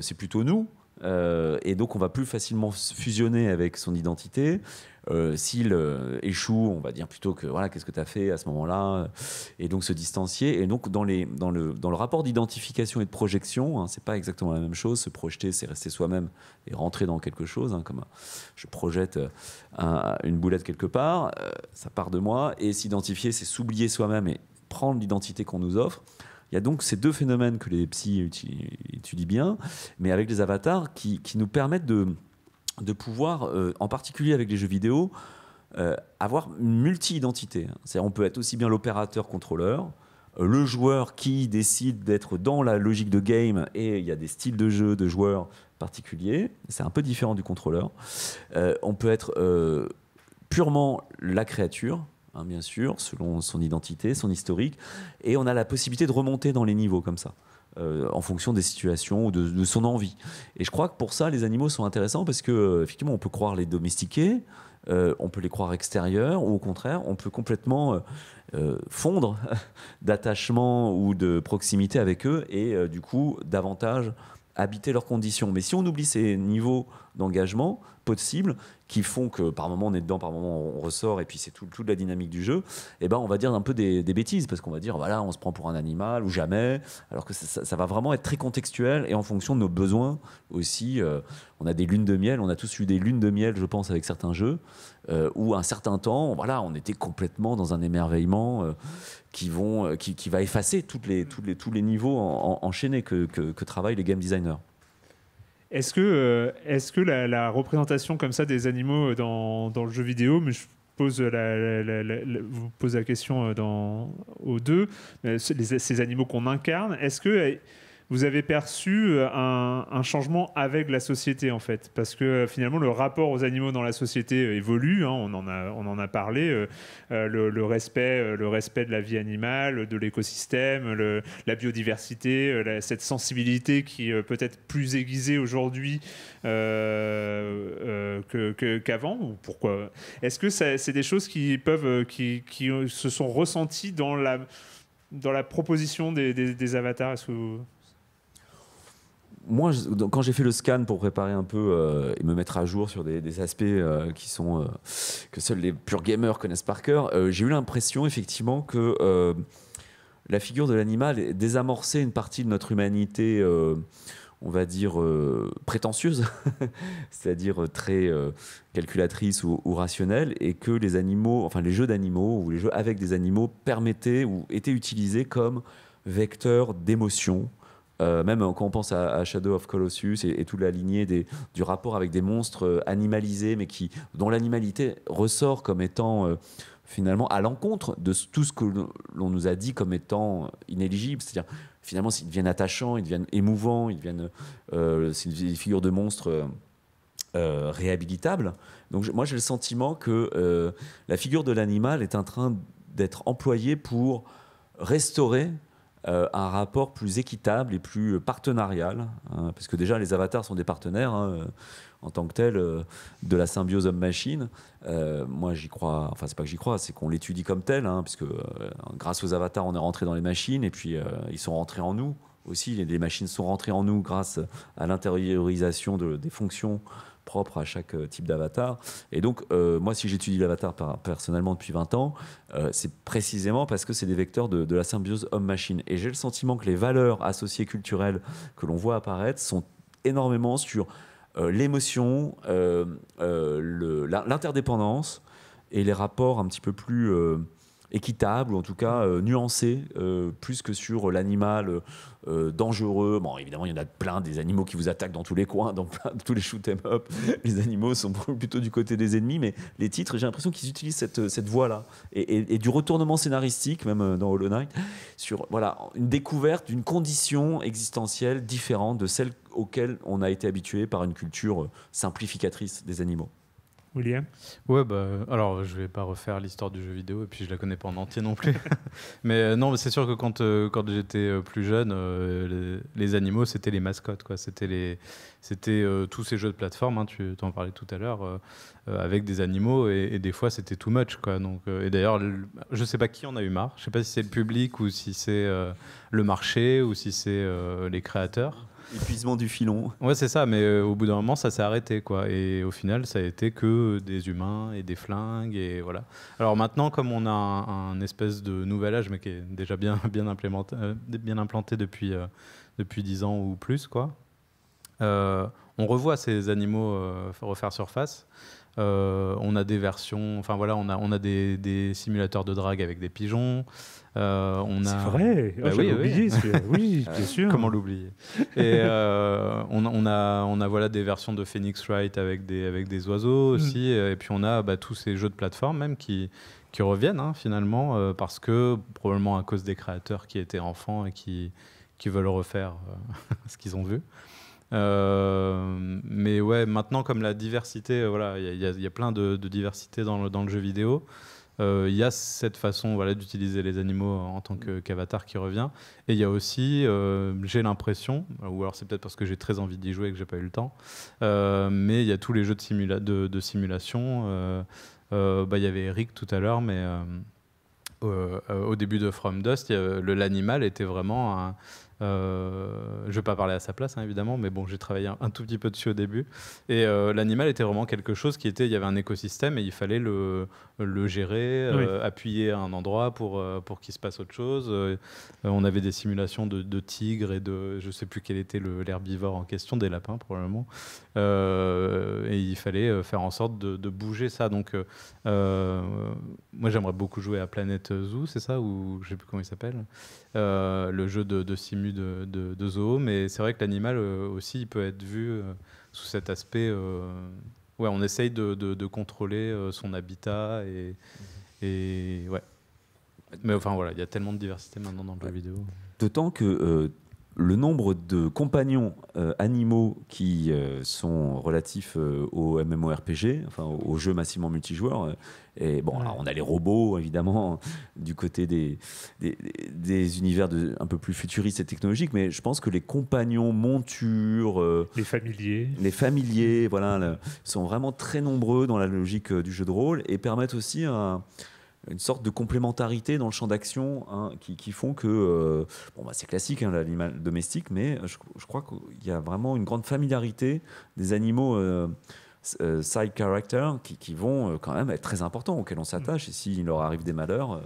c'est plutôt nous. Euh, et donc, on va plus facilement fusionner avec son identité. Euh, s'il euh, échoue, on va dire plutôt que voilà, qu'est-ce que tu as fait à ce moment-là Et donc se distancier. Et donc, dans, le, rapport d'identification et de projection, hein, c'est pas exactement la même chose. Se projeter, c'est rester soi-même et rentrer dans quelque chose. Hein, comme je projette une boulette quelque part, ça part de moi. Et s'identifier, c'est s'oublier soi-même et prendre l'identité qu'on nous offre. Il y a donc ces deux phénomènes que les psys étudient bien, mais avec les avatars qui, nous permettent de, pouvoir, euh, en particulier avec les jeux vidéo, euh, avoir une multi-identité. C'est-à-dire on peut être aussi bien l'opérateur-contrôleur, euh, le joueur qui décide d'être dans la logique de game, et il y a des styles de jeu de joueurs particuliers, c'est un peu différent du contrôleur. on peut être purement la créature, Hein, bien sûr, selon son identité, son historique. Et on a la possibilité de remonter dans les niveaux comme ça. Euh, en fonction des situations ou de, son envie. Et je crois que pour ça, les animaux sont intéressants parce que euh, effectivement, on peut croire les domestiquer, euh, on peut les croire extérieurs ou au contraire, on peut complètement fondre (laughs) d'attachement ou de proximité avec eux et du coup davantage habiter leurs conditions. Mais si on oublie ces niveaux d'engagement, de cibles qui font que par moment on est dedans, par moment on ressort, et puis c'est tout, toute la dynamique du jeu, et eh ben on va dire un peu des, bêtises, parce qu'on va dire voilà, on se prend pour un animal ou jamais, alors que ça, va vraiment être très contextuel et en fonction de nos besoins aussi. Euh, on a des lunes de miel, on a tous eu des lunes de miel, je pense, avec certains jeux, euh, ou un certain temps, voilà, on était complètement dans un émerveillement euh, qui, vont, qui, qui, va effacer toutes les, les, tous les niveaux enchaînés que, que, que travaillent les game designers. Est-ce que, euh, est que la, représentation comme ça des animaux euh, dans, le jeu vidéo, mais je pose la, vous pose la question euh, aux deux, ces animaux qu'on incarne, est-ce que vous avez perçu euh, un, changement avec la société en fait, parce que euh, finalement le rapport aux animaux dans la société euh, évolue. Hein. on en a, on en a parlé. le, respect, le respect de la vie animale, de l'écosystème, la biodiversité, cette sensibilité qui est peut-être plus aiguisée aujourd'hui qu'avant. ou pourquoi Est-ce que c'est des choses qui peuvent, qui, qui, se sont ressenties dans la dans la proposition des, avatars moi, quand j'ai fait le scan pour préparer un peu euh, et me mettre à jour sur des, aspects euh, qui sont euh, que seuls les purs gamers connaissent par cœur, j'ai eu l'impression effectivement que la figure de l'animal désamorçait une partie de notre humanité, on va dire prétentieuse, (laughs) c'est-à-dire très calculatrice ou, rationnelle, et que les animaux, enfin les jeux d'animaux ou les jeux avec des animaux permettaient ou étaient utilisés comme vecteur d'émotion euh, même quand on pense à, Shadow of Colossus et, toute la lignée des, du rapport avec des monstres euh, animalisés, mais qui, dont l'animalité ressort comme étant euh, finalement à l'encontre de tout ce que l'on nous a dit comme étant inéligible. C'est-à-dire, finalement, s'ils deviennent attachants, ils deviennent émouvants, ils deviennent euh, des figures de monstres. Euh, réhabilitable. Donc moi j'ai le sentiment que la figure de l'animal est en train d'être employée pour restaurer euh, un rapport plus équitable et plus euh, partenarial, puisque hein, parce que déjà les avatars sont des partenaires hein, euh, en tant que tels de la symbiose homme-machine. moi j'y crois, enfin c'est pas que j'y crois, c'est qu'on l'étudie comme tel, hein, puisque grâce aux avatars on est rentré dans les machines et puis ils sont rentrés en nous aussi, les, machines sont rentrées en nous grâce à l'intériorisation des fonctions propre à chaque euh, type d'avatar. Et donc, euh, moi, si j'étudie l'avatar personnellement depuis 20 ans, euh, c'est précisément parce que c'est des vecteurs de, la symbiose homme-machine. Et j'ai le sentiment que les valeurs associées culturelles que l'on voit apparaître sont énormément sur l'émotion, l'interdépendance et les rapports un petit peu plus équitable ou en tout cas euh, nuancé euh, plus que sur l'animal euh, dangereux. Bon, évidemment, il y en a plein des animaux qui vous attaquent dans tous les coins, dans tous les shoot 'em up. (laughs) Les animaux sont (laughs) plutôt du côté des ennemis, mais les titres, j'ai l'impression qu'ils utilisent cette, voie-là et, du retournement scénaristique, même dans Hollow Knight, sur voilà une découverte d'une condition existentielle différente de celle auquel on a été habitué par une culture simplificatrice des animaux. William Ouais, bah, alors je vais pas refaire l'histoire du jeu vidéo et puis je la connais pas en entier non plus. (laughs) mais euh, non, c'est sûr que quand, euh, quand j'étais euh, plus jeune, les, animaux c'était les mascottes, quoi. C'était c'était tous ces jeux de plateforme, hein, tu en parlais tout à l'heure, avec des animaux et, et des fois c'était too much, quoi. Donc, et d'ailleurs, je sais pas qui en a eu marre, je sais pas si c'est le public ou si c'est le marché ou si c'est les créateurs. Épuisement du filon. Ouais, c'est ça, mais euh, au bout d'un moment, ça s'est arrêté, quoi. Et au final, ça a été que des humains et des flingues, et voilà. Alors maintenant, comme on a un, espèce de nouvel âge, mais qui est déjà bien, (laughs) bien, implémenté, euh, bien implanté depuis, euh, depuis 10 ans ou plus, quoi, on revoit ces animaux refaire surface. on a des versions, enfin voilà, on a, on a des, des simulateurs de drague avec des pigeons. Euh, on a... C'est vrai, Comment l'oublier on, a, voilà, des versions de Phoenix Wright avec des, avec des oiseaux mm. aussi, et puis on a bah, tous ces jeux de plateforme même qui, reviennent hein, finalement, euh, parce que probablement à cause des créateurs qui étaient enfants et qui, veulent refaire euh, (laughs) ce qu'ils ont vu. mais ouais, maintenant, comme la diversité, voilà, il y, a plein de, diversité dans le, jeu vidéo. Euh, il y a cette façon voilà, d'utiliser les animaux en tant qu'avatar qui revient. Et il y a aussi, euh, j'ai l'impression, ou alors c'est peut-être parce que j'ai très envie d'y jouer et que j'ai pas eu le temps, euh, mais il y a tous les jeux de, simula de, simulation. Bah, il y avait Eric tout à l'heure, mais... Au, au début de From Dust, l'animal était vraiment un, euh, je ne vais pas parler à sa place, hein, évidemment, mais bon, j'ai travaillé un, tout petit peu dessus au début. Et euh, l'animal était vraiment quelque chose qui était, il y avait un écosystème et il fallait le, le gérer, euh, appuyer à un endroit pour, pour qu'il se passe autre chose. on avait des simulations de, tigres et de, je sais plus quel était l'herbivore en question, des lapins probablement. et il fallait faire en sorte de, bouger ça. Donc, moi, j'aimerais beaucoup jouer à Planète Zoo, c'est ça, ou je sais plus comment il s'appelle, le jeu de, de simulation de, de, mais c'est vrai que l'animal euh, aussi, il peut être vu euh, sous cet aspect. Euh, ouais, on essaye de, contrôler son habitat mhm. et, ouais. Mais enfin voilà, il y a tellement de diversité maintenant dans la vidéo. D'autant que le nombre de compagnons euh, animaux qui euh, sont relatifs aux euh, au MMORPG, enfin au jeu massivement multijoueurs. et bon, on a les robots évidemment (laughs) du côté des, univers un peu plus futuristes et technologiques, mais je pense que les compagnons, montures, les familiers, les familiers, voilà, sont vraiment très nombreux dans la logique du jeu de rôle et permettent aussi un une sorte de complémentarité dans le champ d'action hein, qui, font que, euh, bon, bah, c'est classique hein, l'animal domestique, mais je, crois qu'il y a vraiment une grande familiarité des animaux. Euh, euh, side character qui, vont quand même être très importants auxquels on s'attache et s'il leur arrive des malheurs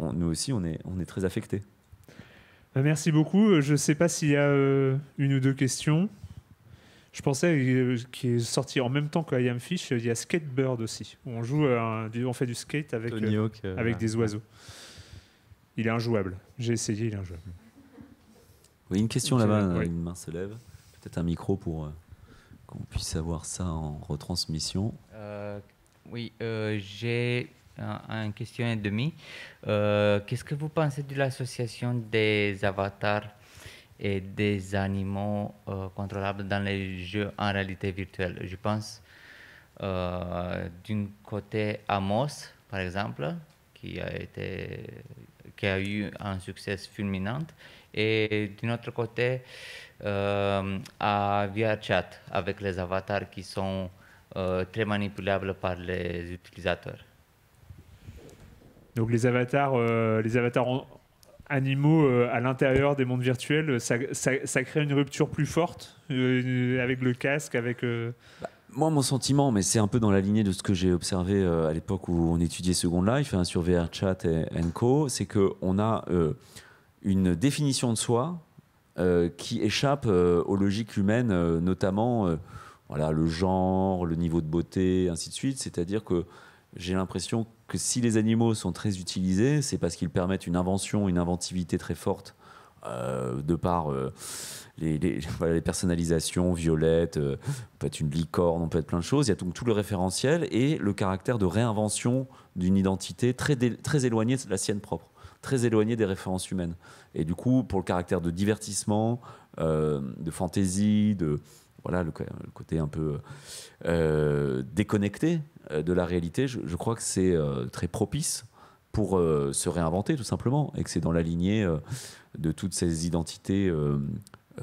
on, nous aussi on est, on est très affectés bah, merci beaucoup je ne sais pas s'il y a une ou deux questions je pensais euh, qu'il est sorti en même temps que I Am Fish, il y a Skatebird aussi, où on joue, euh, on fait du skate avec, euh, avec des oiseaux. Il est injouable. J'ai essayé, il est injouable. Oui, une question là-bas, une main se lève. Peut-être un micro pour qu'on puisse avoir ça en retransmission. oui, j'ai une question et demie. Qu'est-ce que vous pensez de l'association des avatars et des animaux euh, contrôlables dans les jeux en réalité virtuelle. Je pense euh, d'un côté Amos, par exemple, qui a, été, qui a eu un succès fulminant, et d'un autre côté à euh, VRChat, avec les avatars qui sont très manipulables par les utilisateurs. Donc les avatars, les avatars animaux euh, à l'intérieur des mondes virtuels, ça, crée une rupture plus forte euh, avec le casque, avec... Euh, bah, moi, mon sentiment, mais c'est un peu dans la lignée de ce que j'ai observé à l'époque où on étudiait Second Life un hein, sur VRChat et, Co, c'est qu'on a une définition de soi qui échappe aux logiques humaines, notamment voilà, le genre, le niveau de beauté, ainsi de suite. C'est-à-dire que j'ai l'impression que si les animaux sont très utilisés, c'est parce qu'ils permettent une invention, une inventivité très forte euh, de par euh, les, les, (laughs) personnalisations violettes, euh, on peut être une licorne, on peut être plein de choses. Il y a donc tout le référentiel et le caractère de réinvention d'une identité très, très éloignée de la sienne propre, très éloignée des références humaines. Et du coup, pour le caractère de divertissement, de fantaisie, de, voilà, le, côté un peu euh, déconnecté euh, de la réalité, je, crois que c'est euh, très propice pour se réinventer tout simplement, et que c'est dans la lignée de toutes ces identités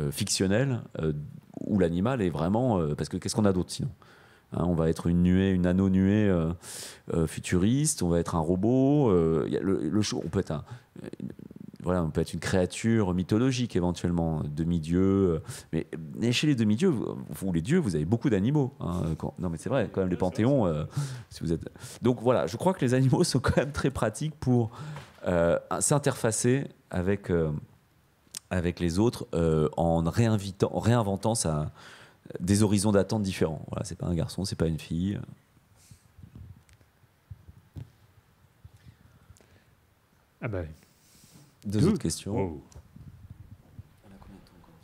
fictionnelles où l'animal est vraiment... parce que qu'est-ce qu'on a d'autre sinon hein, on va être une nuée, une anneau nuée futuriste, on va être un robot. le, on peut être un, voilà, on peut être une créature mythologique éventuellement, demi-dieu. Euh, mais, chez les demi-dieux, vous, les dieux, vous avez beaucoup d'animaux. Hein, non, mais c'est vrai, quand même, les panthéons, euh, si vous êtes. Donc voilà, je crois que les animaux (laughs) sont quand même très pratiques pour euh, s'interfacer avec, avec les autres en, réinvitant, réinventant ça des horizons d'attente différents. Voilà, c'est pas un garçon, c'est pas une fille. Ah bah oui. Deux, autres questions.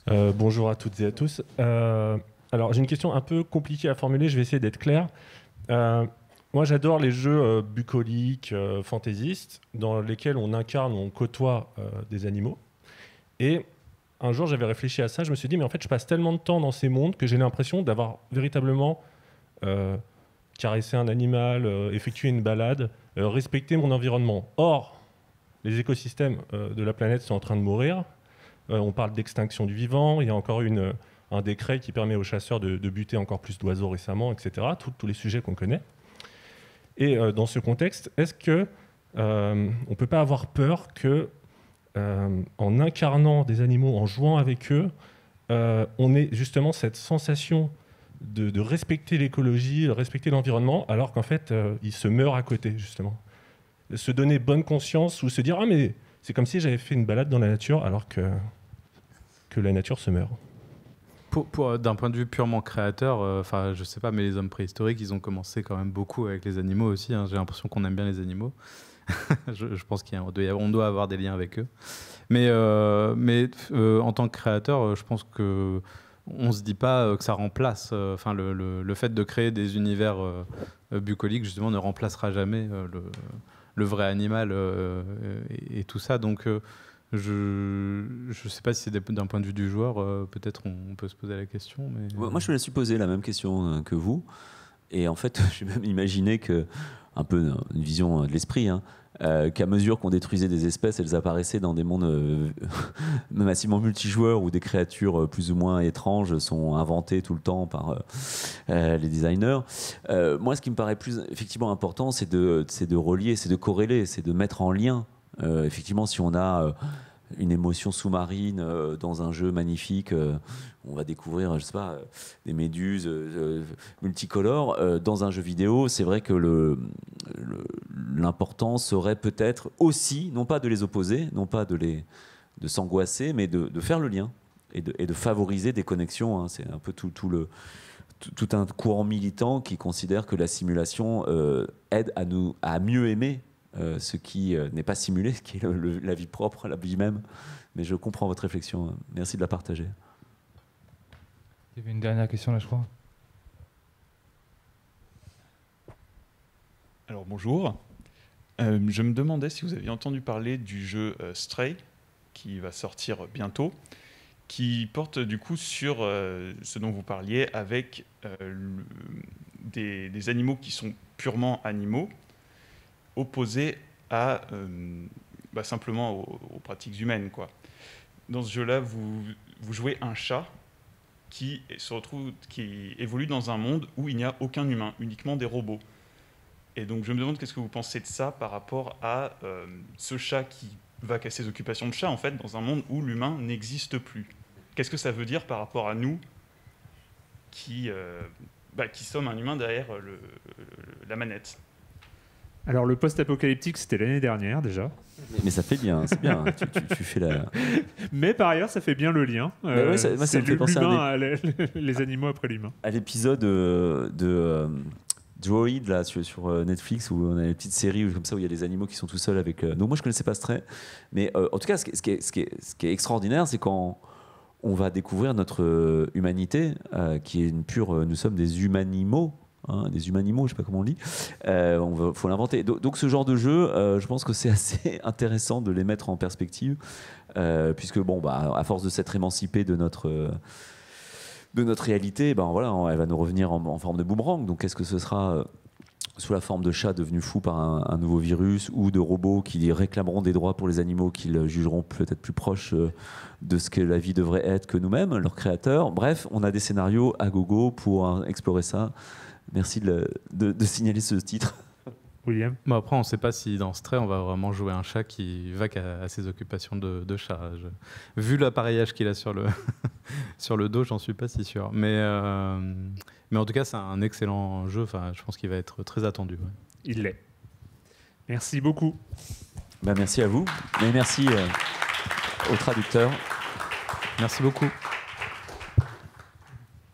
Euh, bonjour à toutes et à tous. Euh, alors j'ai une question un peu compliquée à formuler, je vais essayer d'être clair. Euh, moi j'adore les jeux bucoliques, fantaisistes, dans lesquels on incarne, on côtoie des animaux. Et un jour j'avais réfléchi à ça, je me suis dit mais en fait je passe tellement de temps dans ces mondes que j'ai l'impression d'avoir véritablement caressé un animal, effectué une balade, respecté mon environnement. Or, les écosystèmes euh, de la planète sont en train de mourir. Euh, on parle d'extinction du vivant. Il y a encore euh, un décret qui permet aux chasseurs de, buter encore plus d'oiseaux récemment, etc. Tout, tous les sujets qu'on connaît. Et dans ce contexte, est-ce que ne on peut pas avoir peur que, en incarnant des animaux, en jouant avec eux, on ait justement cette sensation de, respecter l'écologie, respecter l'environnement, alors qu'en fait, ils se meurent à côté, justement se donner bonne conscience ou se dire Ah, mais c'est comme si j'avais fait une balade dans la nature alors que, que la nature se meurt. Pour, euh, d'un point de vue purement créateur, euh, enfin, ne je sais pas, mais les hommes préhistoriques, ils ont commencé quand même beaucoup avec les animaux aussi. Hein. J'ai l'impression qu'on aime bien les animaux. (laughs) je, je, pense qu'on doit avoir des liens avec eux. Mais, euh, mais en tant que créateur, je pense que on se dit pas que ça remplace. Enfin, le, le, le, fait de créer des univers bucoliques, justement, ne remplacera jamais le le vrai animal euh, et, tout ça. Donc euh, je ne sais pas si c'est d'un point de vue du joueur, euh, peut-être on, peut se poser la question. Mais... moi, je me suis posé la même question que vous. Et en fait, (laughs) j'ai même imaginé que un peu une vision euh, de l'esprit, hein. euh, qu'à mesure qu'on détruisait des espèces, elles apparaissaient dans des mondes euh, (laughs) massivement multijoueurs où des créatures plus ou moins étranges sont inventées tout le temps par les designers. moi, ce qui me paraît plus effectivement important, c'est de, de relier, c'est de corréler, c'est de mettre en lien. effectivement, si on a une émotion sous-marine euh, dans un jeu magnifique. Euh, on va découvrir, je sais pas, euh, des méduses multicolores dans un jeu vidéo. C'est vrai que le, l'important serait peut-être aussi, non pas de les opposer, non pas de les de s'angoisser, mais de, faire le lien et de, favoriser des connexions. Hein. C'est un peu tout, tout le tout un courant militant qui considère que la simulation aide à nous à mieux aimer euh, ce qui euh, n'est pas simulé, (laughs) ce qui est la vie propre, la vie même. Mais je comprends votre réflexion. Merci de la partager. Il y avait une dernière question là, je crois. Alors bonjour. Euh, je me demandais si vous aviez entendu parler du jeu Stray, qui va sortir bientôt, qui porte du coup sur ce dont vous parliez avec des animaux qui sont purement animaux, opposé à euh, bah, simplement aux, pratiques humaines. Quoi. Dans ce jeu-là, vous, jouez un chat qui, se retrouve, qui évolue dans un monde où il n'y a aucun humain, uniquement des robots. Et donc je me demande qu'est-ce que vous pensez de ça par rapport à euh, ce chat qui va casser ses occupations de chat, en fait, dans un monde où l'humain n'existe plus. Qu'est-ce que ça veut dire par rapport à nous qui, euh, bah, qui sommes un humain derrière la manette alors, le post-apocalyptique, c'était l'année dernière déjà. Mais ça fait bien, c'est bien. fais (laughs) Mais par ailleurs, ça fait bien le lien. à, les, animaux après l'humain. À l'épisode euh, de. Droid euh, là sur, euh, Netflix où on a une petite série où, comme ça il y a des animaux qui sont tout seuls avec. Donc moi je connaissais pas ce trait, mais en tout cas ce qui est, extraordinaire c'est quand on va découvrir notre humanité qui est une pure. nous sommes des humanimaux Hein, des humains animaux, je sais pas comment on dit. Euh, on faut l'inventer. Donc, ce genre de jeu, euh, je pense que c'est (laughs) assez intéressant de les mettre en perspective, euh, puisque bon, bah, à force de s'être émancipé de notre de notre réalité, ben voilà, elle va nous revenir en, forme de boomerang. Donc qu'est-ce que ce sera sous la forme de chats devenus fous par un, un, nouveau virus ou de robots qui réclameront des droits pour les animaux qu'ils jugeront peut-être plus proches de ce que la vie devrait être que nous-mêmes, leurs créateurs. Bref, on a des scénarios à gogo pour explorer ça Merci de, signaler ce titre. (laughs) William Après, on ne sait pas si dans ce trait, on va vraiment jouer un chat qui va à, ses occupations de, chat. vu l'appareillage qu'il a sur le, (laughs) sur le dos, j'en suis pas si sûr. Mais, euh, mais en tout cas, c'est un excellent jeu. Enfin, je pense qu'il va être très attendu. Il l'est. Merci beaucoup. Bah, merci à vous. Et merci euh, au aux traducteurs. Merci beaucoup.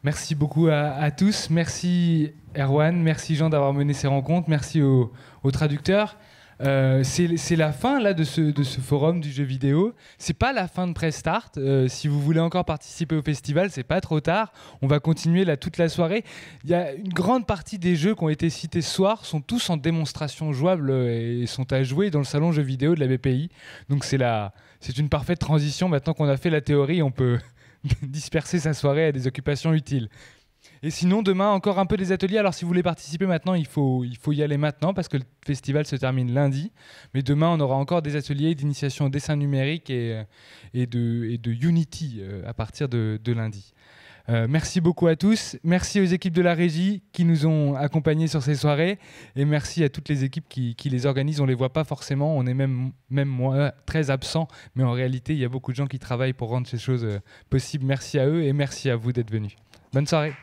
Merci beaucoup à, tous. Merci Erwan, merci Jean d'avoir mené ces rencontres, merci aux, traducteurs. Euh, c'est la fin là de ce, de ce, forum du jeu vidéo. C'est pas la fin de Prestart. Euh, si vous voulez encore participer au festival, c'est pas trop tard. On va continuer là toute la soirée. Il y a une grande partie des jeux qui ont été cités ce soir sont tous en démonstration jouable euh, et sont à jouer dans le salon jeu vidéo de la BPI. Donc c'est c'est une parfaite transition. Maintenant qu'on a fait la théorie, on peut (laughs) disperser sa soirée à des occupations utiles. Et sinon, demain, encore un peu des ateliers. Alors, si vous voulez participer maintenant, il faut, il faut y aller maintenant parce que le festival se termine lundi. Mais demain, on aura encore des ateliers d'initiation au dessin numérique et, de, Unity euh, à partir de lundi. Euh, merci beaucoup à tous. Merci aux équipes de la régie qui nous ont accompagnés sur ces soirées. Et merci à toutes les équipes qui, les organisent. On ne les voit pas forcément. On est même, même très absent. Mais en réalité, il y a beaucoup de gens qui travaillent pour rendre ces choses euh, possibles. Merci à eux et merci à vous d'être venus. Bonne soirée.